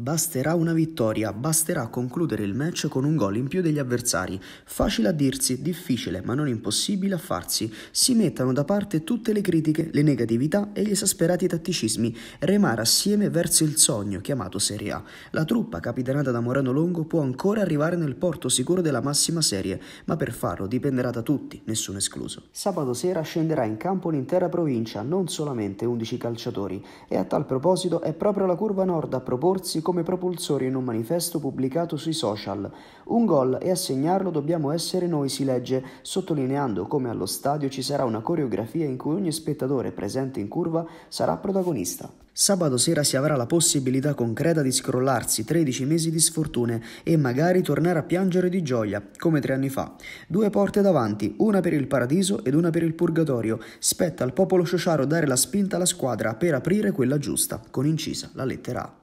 Basterà una vittoria, basterà concludere il match con un gol in più degli avversari. Facile a dirsi, difficile ma non impossibile a farsi. Si mettano da parte tutte le critiche, le negatività e gli esasperati tatticismi. Remare assieme verso il sogno chiamato Serie A. La truppa capitanata da Moreno Longo può ancora arrivare nel porto sicuro della massima serie, ma per farlo dipenderà da tutti, nessuno escluso. Sabato sera scenderà in campo l'intera provincia, non solamente 11 calciatori. E a tal proposito è proprio la curva nord a proporsi come come propulsori in un manifesto pubblicato sui social. Un gol e assegnarlo dobbiamo essere noi, si legge, sottolineando come allo stadio ci sarà una coreografia in cui ogni spettatore presente in curva sarà protagonista. Sabato sera si avrà la possibilità concreta di scrollarsi 13 mesi di sfortune e magari tornare a piangere di gioia, come tre anni fa. Due porte davanti, una per il paradiso ed una per il purgatorio. Spetta al popolo sociaro dare la spinta alla squadra per aprire quella giusta, con incisa la lettera A.